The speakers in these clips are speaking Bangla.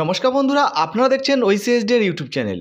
নমস্কার বন্ধুরা আপনারা দেখছেন এর ইউটিউব চ্যানেল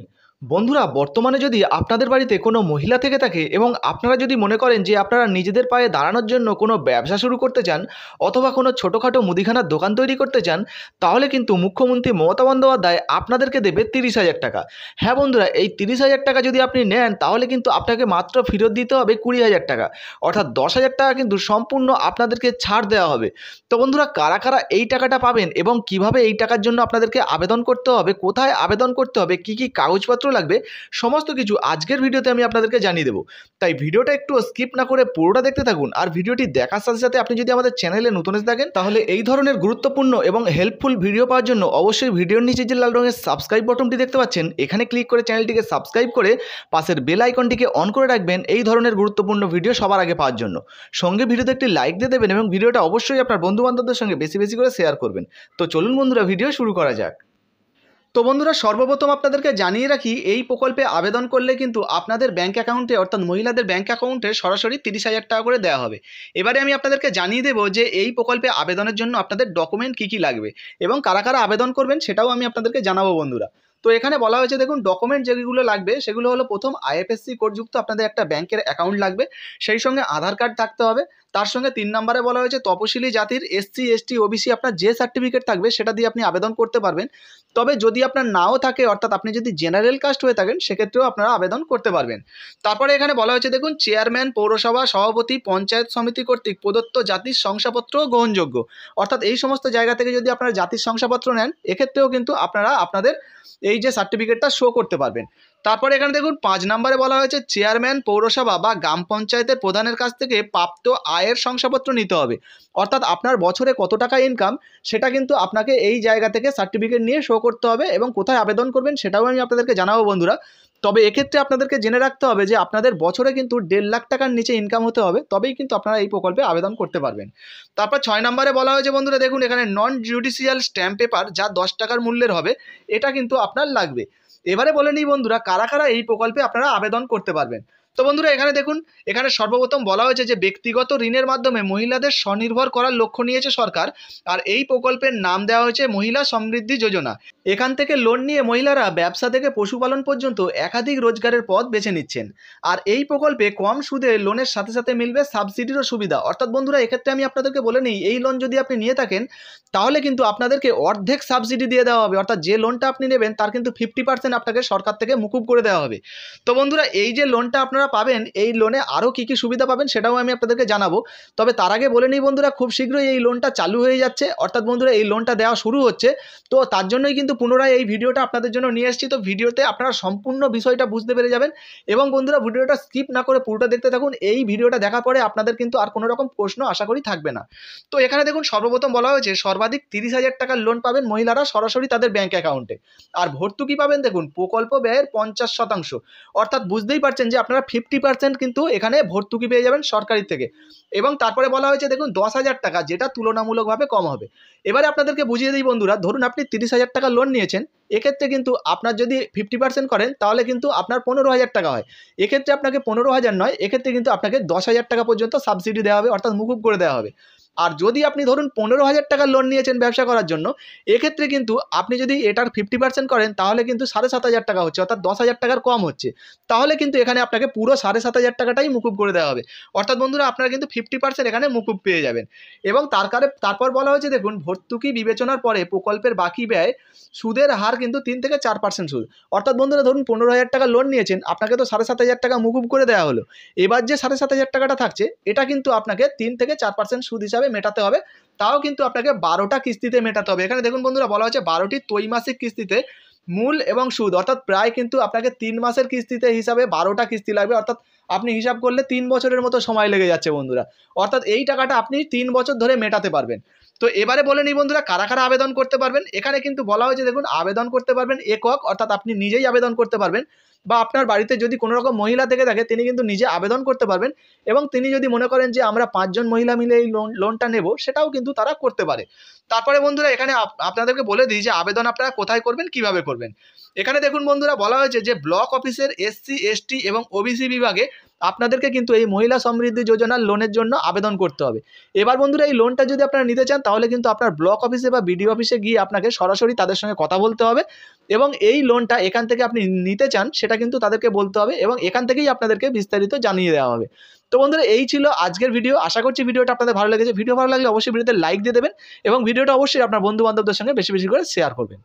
বন্ধুরা বর্তমানে যদি আপনাদের বাড়িতে কোনো মহিলা থেকে থাকে এবং আপনারা যদি মনে করেন যে আপনারা নিজেদের পায়ে দাঁড়ানোর জন্য কোনো ব্যবসা শুরু করতে চান অথবা কোনো ছোটোখাটো মুদিখানার দোকান তৈরি করতে চান তাহলে কিন্তু মুখ্যমন্ত্রী মমতা বন্দ্যোপাধ্যায় আপনাদেরকে দেবে তিরিশ হাজার টাকা হ্যাঁ বন্ধুরা এই তিরিশ হাজার টাকা যদি আপনি নেন তাহলে কিন্তু আপনাকে মাত্র ফেরত দিতে হবে কুড়ি হাজার টাকা অর্থাৎ দশ হাজার টাকা কিন্তু সম্পূর্ণ আপনাদেরকে ছাড় দেওয়া হবে তো বন্ধুরা কারা কারা এই টাকাটা পাবেন এবং কিভাবে এই টাকার জন্য আপনাদেরকে আবেদন করতে হবে কোথায় আবেদন করতে হবে কি কি কাগজপত্র লাগবে সমস্ত কিছু আজকের ভিডিওতে আমি আপনাদেরকে জানিয়ে দেবো তাই ভিডিওটা একটু স্কিপ না করে পুরোটা দেখতে থাকুন আর ভিডিওটি দেখার সাথে সাথে আপনি যদি আমাদের চ্যানেলে নতুন এসে থাকেন তাহলে এই ধরনের গুরুত্বপূর্ণ এবং হেল্পফুল ভিডিও পাওয়ার জন্য অবশ্যই ভিডিওর নিচে যে লাল রঙের সাবস্ক্রাইব বটনটি দেখতে পাচ্ছেন এখানে ক্লিক করে চ্যানেলটিকে সাবস্ক্রাইব করে পাশের বেল আইকনটিকে অন করে রাখবেন এই ধরনের গুরুত্বপূর্ণ ভিডিও সবার আগে পাওয়ার জন্য সঙ্গে ভিডিওতে একটি লাইক দিয়ে দেবেন এবং ভিডিওটা অবশ্যই আপনার বন্ধু বান্ধবদের সঙ্গে বেশি বেশি করে শেয়ার করবেন তো চলুন বন্ধুরা ভিডিও শুরু করা যাক তো বন্ধুরা সর্বপ্রথম আপনাদেরকে জানিয়ে রাখি এই প্রকল্পে আবেদন করলে কিন্তু আপনাদের ব্যাঙ্ক অ্যাকাউন্টে অর্থাৎ মহিলাদের ব্যাঙ্ক অ্যাকাউন্টে সরাসরি তিরিশ হাজার টাকা করে দেওয়া হবে এবারে আমি আপনাদেরকে জানিয়ে দেবো যে এই প্রকল্পে আবেদনের জন্য আপনাদের ডকুমেন্ট কী কী লাগবে এবং কারা কারা আবেদন করবেন সেটাও আমি আপনাদেরকে জানাবো বন্ধুরা তো এখানে বলা হয়েছে দেখুন ডকুমেন্ট যেগুলো লাগবে সেগুলো হলো প্রথম আইএফএসসি কোডযুক্ত আপনাদের একটা ব্যাংকের অ্যাকাউন্ট লাগবে সেই সঙ্গে আধার কার্ড থাকতে হবে তার সঙ্গে তিন নম্বরে বলা হয়েছে তপশিলি জাতির এসসি এসটি ওবিসি আপনার যে সার্টিফিকেট থাকবে সেটা দিয়ে আপনি আবেদন করতে পারবেন তবে যদি আপনার নাও থাকে অর্থাৎ আপনি যদি জেনারেল কাস্ট হয়ে থাকেন সেক্ষেত্রেও আপনারা আবেদন করতে পারবেন তারপরে এখানে বলা হয়েছে দেখুন চেয়ারম্যান পৌরসভা সভাপতি পঞ্চায়েত সমিতি কর্তৃক প্রদত্ত জাতির শংসাপত্র গ্রহণযোগ্য অর্থাৎ এই সমস্ত জায়গা থেকে যদি আপনারা জাতির শংসাপত্র নেন এক্ষেত্রেও কিন্তু আপনারা আপনাদের এই যে সার্টিফিকেটটা শো করতে পারবেন তারপরে এখানে দেখুন পাঁচ নম্বরে বলা হয়েছে চেয়ারম্যান পৌরসভা বা গ্রাম পঞ্চায়েতের প্রধানের কাছ থেকে প্রাপ্ত আয়ের শংসাপত্র নিতে হবে অর্থাৎ আপনার বছরে কত টাকা ইনকাম সেটা কিন্তু আপনাকে এই জায়গা থেকে সার্টিফিকেট নিয়ে শো করতে হবে এবং কোথায় আবেদন করবেন সেটাও আমি আপনাদেরকে জানাবো বন্ধুরা তবে এক্ষেত্রে আপনাদেরকে জেনে রাখতে হবে যে আপনাদের বছরে কিন্তু দেড় লাখ টাকার নিচে ইনকাম হতে হবে তবেই কিন্তু আপনারা এই প্রকল্পে আবেদন করতে পারবেন তারপর ছয় নম্বরে বলা হয়েছে বন্ধুরা দেখুন এখানে নন জুডিশিয়াল স্ট্যাম্প পেপার যা দশ টাকার মূল্যের হবে এটা কিন্তু আপনার লাগবে এবারে বলে নিই বন্ধুরা কারা কারা এই প্রকল্পে আপনারা আবেদন করতে পারবেন তো বন্ধুরা এখানে দেখুন এখানে সর্বপ্রথম বলা হয়েছে যে ব্যক্তিগত ঋণের মাধ্যমে মহিলাদের স্বনির্ভর করার লক্ষ্য নিয়েছে সরকার আর এই প্রকল্পের নাম দেওয়া হয়েছে মহিলা সমৃদ্ধি যোজনা এখান থেকে লোন নিয়ে মহিলারা ব্যবসা থেকে পশুপালন পর্যন্ত একাধিক রোজগারের পথ বেছে নিচ্ছেন আর এই প্রকল্পে কম সুদে লোনের সাথে সাথে মিলবে সাবসিডিরও সুবিধা অর্থাৎ বন্ধুরা এক্ষেত্রে আমি আপনাদেরকে বলে নিই এই লোন যদি আপনি নিয়ে থাকেন তাহলে কিন্তু আপনাদেরকে অর্ধেক সাবসিডি দিয়ে দেওয়া হবে অর্থাৎ যে লোনটা আপনি নেবেন তার কিন্তু ফিফটি পার্সেন্ট আপনাকে সরকার থেকে মুকুব করে দেওয়া হবে তো বন্ধুরা এই যে লোনটা আপনারা আপনারা পাবেন এই লোনে আরও কী কী সুবিধা পাবেন সেটাও আমি আপনাদেরকে জানাবো তবে তার আগে বলে নিই বন্ধুরা খুব শীঘ্রই এই লোনটা চালু হয়ে যাচ্ছে অর্থাৎ বন্ধুরা এই লোনটা দেওয়া শুরু হচ্ছে তো তার জন্যই কিন্তু পুনরায় এই ভিডিওটা আপনাদের জন্য নিয়ে এসেছি তো ভিডিওতে আপনারা সম্পূর্ণ বিষয়টা বুঝতে পেরে যাবেন এবং বন্ধুরা ভিডিওটা স্কিপ না করে পুরোটা দেখতে থাকুন এই ভিডিওটা দেখার পরে আপনাদের কিন্তু আর কোনো রকম প্রশ্ন আশা করি থাকবে না তো এখানে দেখুন সর্বপ্রথম বলা হয়েছে সর্বাধিক তিরিশ হাজার টাকার লোন পাবেন মহিলারা সরাসরি তাদের ব্যাঙ্ক অ্যাকাউন্টে আর ভর্তুকি পাবেন দেখুন প্রকল্প ব্যয়ের পঞ্চাশ শতাংশ অর্থাৎ বুঝতেই পারছেন যে আপনারা ফিফটি পার্সেন্ট কিন্তু এখানে ভর্তুকি পেয়ে যাবেন সরকারি থেকে এবং তারপরে বলা হয়েছে দেখুন দশ হাজার টাকা যেটা তুলনামূলকভাবে কম হবে এবারে আপনাদেরকে বুঝিয়ে দিই বন্ধুরা ধরুন আপনি তিরিশ হাজার টাকা লোন নিয়েছেন এক্ষেত্রে কিন্তু আপনার যদি ফিফটি পার্সেন্ট করেন তাহলে কিন্তু আপনার পনেরো হাজার টাকা হয় এক্ষেত্রে আপনাকে পনেরো হাজার নয় এক্ষেত্রে কিন্তু আপনাকে দশ হাজার টাকা পর্যন্ত সাবসিডি দেওয়া হবে অর্থাৎ মুকুব করে দেওয়া হবে আর যদি আপনি ধরুন পনেরো হাজার টাকার লোন নিয়েছেন ব্যবসা করার জন্য এক্ষেত্রে কিন্তু আপনি যদি এটার ফিফটি পার্সেন্ট করেন তাহলে কিন্তু সাড়ে সাত হাজার টাকা হচ্ছে অর্থাৎ দশ হাজার টাকার কম হচ্ছে তাহলে কিন্তু এখানে আপনাকে পুরো সাড়ে সাত হাজার টাকাটাই মুকুব করে দেওয়া হবে অর্থাৎ বন্ধুরা আপনারা কিন্তু ফিফটি পার্সেন্ট এখানে মুকুব পেয়ে যাবেন এবং তার কারে তারপর বলা হয়েছে দেখুন ভর্তুকি বিবেচনার পরে প্রকল্পের বাকি ব্যয় সুদের হার কিন্তু তিন থেকে চার পার্সেন্ট সুদ অর্থাৎ বন্ধুরা ধরুন পনেরো হাজার টাকা লোন নিয়েছেন আপনাকে তো সাড়ে সাত হাজার টাকা মুকুব করে দেওয়া হলো এবার যে সাড়ে সাত হাজার টাকাটা থাকছে এটা কিন্তু আপনাকে তিন থেকে চার পার্সেন্ট সুদ হিসাবে যাবে মেটাতে হবে তাও কিন্তু আপনাকে বারোটা কিস্তিতে মেটাতে হবে এখানে দেখুন বন্ধুরা বলা হচ্ছে বারোটি ত্রৈমাসিক কিস্তিতে মূল এবং সুদ অর্থাৎ প্রায় কিন্তু আপনাকে তিন মাসের কিস্তিতে হিসাবে বারোটা কিস্তি লাগবে অর্থাৎ আপনি হিসাব করলে তিন বছরের মতো সময় লেগে যাচ্ছে বন্ধুরা অর্থাৎ এই টাকাটা আপনি তিন বছর ধরে মেটাতে পারবেন তো এবারে বলে নিই বন্ধুরা কারা কারা আবেদন করতে পারবেন এখানে কিন্তু বলা হয়েছে দেখুন আবেদন করতে পারবেন একক অর্থাৎ আপনি নিজেই আবেদন করতে পারবেন বা আপনার বাড়িতে যদি কোনো রকম মহিলা থেকে থাকে তিনি কিন্তু নিজে আবেদন করতে পারবেন এবং তিনি যদি মনে করেন যে আমরা পাঁচজন মহিলা মিলে এই লোন লোনটা নেব সেটাও কিন্তু তারা করতে পারে তারপরে বন্ধুরা এখানে আপনাদেরকে বলে দিই যে আবেদন আপনারা কোথায় করবেন কিভাবে করবেন এখানে দেখুন বন্ধুরা বলা হয়েছে যে ব্লক অফিসের এসসি এসটি এবং ওবিসি বিভাগে আপনাদেরকে কিন্তু এই মহিলা সমৃদ্ধি যোজনার লোনের জন্য আবেদন করতে হবে এবার বন্ধুরা এই লোনটা যদি আপনারা নিতে চান তাহলে কিন্তু আপনার ব্লক অফিসে বা বিডিও অফিসে গিয়ে আপনাকে সরাসরি তাদের সঙ্গে কথা বলতে হবে এবং এই লোনটা এখান থেকে আপনি নিতে চান সেটা সেটা কিন্তু তাদেরকে বলতে হবে এবং এখান থেকেই আপনাদেরকে বিস্তারিত জানিয়ে দেওয়া হবে তো বন্ধুরা এই ছিল আজকের ভিডিও আশা করছি ভিডিওটা আপনাদের ভালো লেগেছে ভিডিও ভালো লাগলে অবশ্যই ভিডিওতে লাইক দিয়ে দেবেন এবং ভিডিওটা অবশ্যই আপনার বন্ধু বান্ধবদের সঙ্গে বেশি বেশি করে শেয়ার করবেন